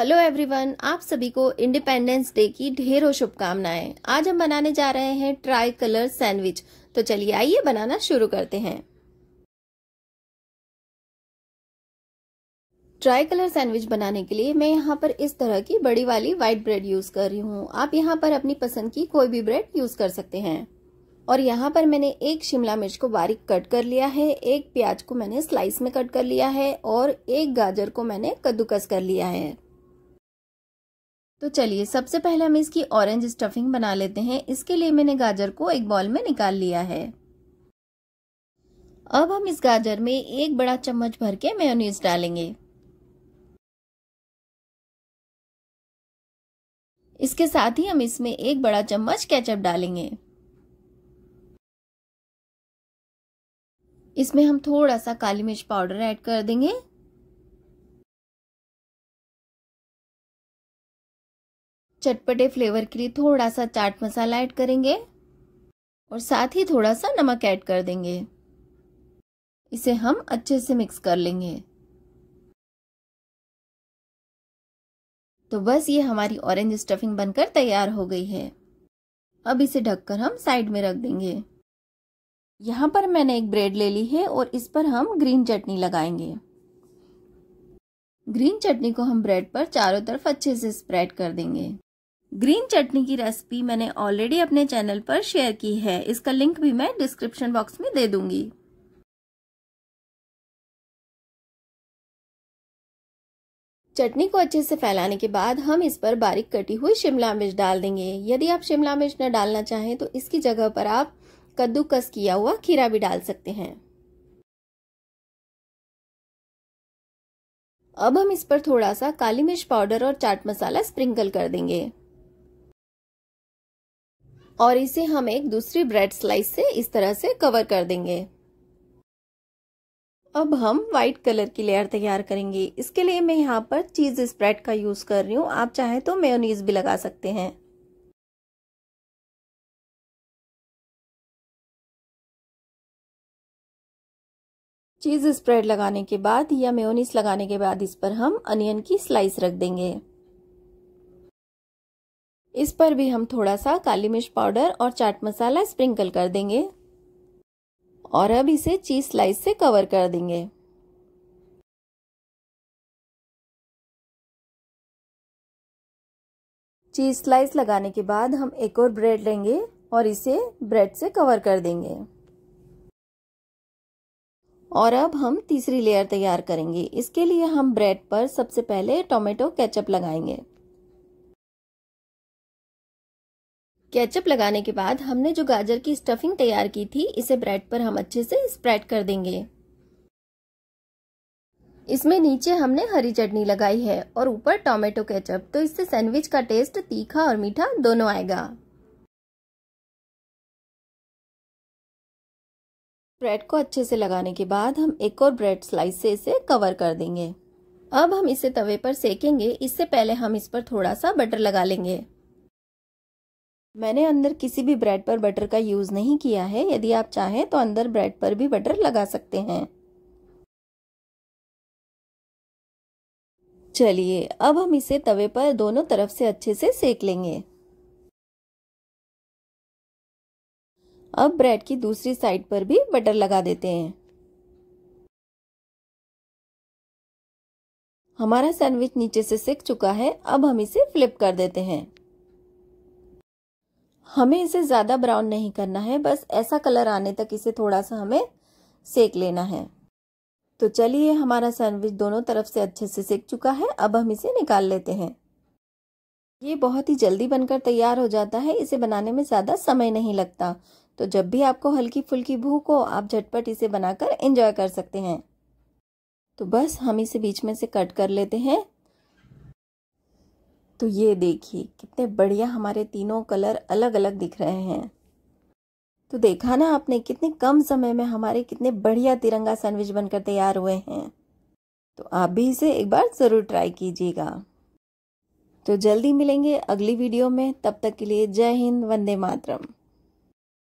hello everyone आप सभी को इंडिपेंडेंस डे की ढेरों शुभकामनाएं आज हम बनाने जा रहे हैं ट्राई कलर सैंडविच तो चलिए आइए बनाना शुरू करते हैं ट्राई कलर सैंडविच बनाने के लिए मैं यहाँ पर इस तरह की बड़ी वाली व्हाइट ब्रेड यूज कर रही हूँ आप यहाँ पर अपनी पसंद की कोई भी ब्रेड यूज कर सकते हैं और यहाँ पर मैंने एक शिमला मिर्च को बारीक कट कर लिया है एक प्याज को मैंने स्लाइस में कट कर लिया है और एक गाजर को मैंने कद्दूकस कर लिया है तो चलिए सबसे पहले हम इसकी ऑरेंज स्टफिंग बना लेते हैं इसके लिए मैंने गाजर को एक बॉल में निकाल लिया है अब हम इस गाजर में एक बड़ा चम्मच भर के मेयोनीज डालेंगे इसके साथ ही हम इसमें एक बड़ा चम्मच केचप डालेंगे इसमें हम थोड़ा सा काली मिर्च पाउडर ऐड कर देंगे चटपटे फ्लेवर के लिए थोड़ा सा चाट मसाला ऐड करेंगे और साथ ही थोड़ा सा नमक ऐड कर देंगे इसे हम अच्छे से मिक्स कर लेंगे तो बस ये हमारी ऑरेंज स्टफिंग बनकर तैयार हो गई है अब इसे ढककर हम साइड में रख देंगे यहाँ पर मैंने एक ब्रेड ले ली है और इस पर हम ग्रीन चटनी लगाएंगे ग्रीन चटनी को हम ब्रेड पर चारों तरफ अच्छे से स्प्रेड कर देंगे ग्रीन चटनी की रेसिपी मैंने ऑलरेडी अपने चैनल पर शेयर की है इसका लिंक भी मैं डिस्क्रिप्शन बॉक्स में दे दूंगी चटनी को अच्छे से फैलाने के बाद हम इस पर बारीक कटी हुई शिमला मिर्च डाल देंगे यदि आप शिमला मिर्च न डालना चाहें तो इसकी जगह पर आप कद्दूकस किया हुआ खीरा भी डाल सकते हैं अब हम इस पर थोड़ा सा काली मिर्च पाउडर और चाट मसाला स्प्रिंकल कर देंगे और इसे हम एक दूसरी ब्रेड स्लाइस से इस तरह से कवर कर देंगे अब हम व्हाइट कलर की लेयर तैयार करेंगे इसके लिए मैं यहाँ पर चीज़ स्प्रेड का यूज़ कर रही हूँ आप चाहे तो मेयोनीज भी लगा सकते हैं चीज़ स्प्रेड लगाने के बाद या मेयोनीज लगाने के बाद इस पर हम अनियन की स्लाइस रख देंगे इस पर भी हम थोड़ा सा काली मिर्च पाउडर और चाट मसाला स्प्रिंकल कर देंगे और अब इसे चीज स्लाइस से कवर कर देंगे चीज स्लाइस लगाने के बाद हम एक और ब्रेड लेंगे और इसे ब्रेड से कवर कर देंगे और अब हम तीसरी लेयर तैयार करेंगे इसके लिए हम ब्रेड पर सबसे पहले टोमेटो केचप लगाएंगे केचप लगाने के बाद हमने जो गाजर की स्टफिंग तैयार की थी इसे ब्रेड पर हम अच्छे से स्प्रेड कर देंगे इसमें नीचे हमने हरी चटनी लगाई है और ऊपर टोमेटो केचप तो इससे सैंडविच का टेस्ट तीखा और मीठा दोनों आएगा ब्रेड को अच्छे से लगाने के बाद हम एक और ब्रेड स्लाइस से इसे कवर कर देंगे अब हम इसे तवे पर सेकेंगे इससे पहले हम इस पर थोड़ा सा बटर लगा लेंगे मैंने अंदर किसी भी ब्रेड पर बटर का यूज़ नहीं किया है यदि आप चाहें तो अंदर ब्रेड पर भी बटर लगा सकते हैं चलिए अब हम इसे तवे पर दोनों तरफ से अच्छे से सेक लेंगे अब ब्रेड की दूसरी साइड पर भी बटर लगा देते हैं हमारा सैंडविच नीचे से सेक चुका है अब हम इसे फ्लिप कर देते हैं हमें इसे ज़्यादा ब्राउन नहीं करना है बस ऐसा कलर आने तक इसे थोड़ा सा हमें सेक लेना है तो चलिए हमारा सैंडविच दोनों तरफ से अच्छे से सेक चुका है अब हम इसे निकाल लेते हैं ये बहुत ही जल्दी बनकर तैयार हो जाता है इसे बनाने में ज़्यादा समय नहीं लगता तो जब भी आपको हल्की फुल्की भूख हो आप झटपट इसे बनाकर एंजॉय कर सकते हैं तो बस हम इसे बीच में से कट कर लेते हैं तो ये देखिए कितने बढ़िया हमारे तीनों कलर अलग अलग दिख रहे हैं तो देखा ना आपने कितने कम समय में हमारे कितने बढ़िया तिरंगा सैंडविच बनकर तैयार हुए हैं तो आप भी इसे एक बार ज़रूर ट्राई कीजिएगा तो जल्दी मिलेंगे अगली वीडियो में तब तक के लिए जय हिंद वंदे मातरम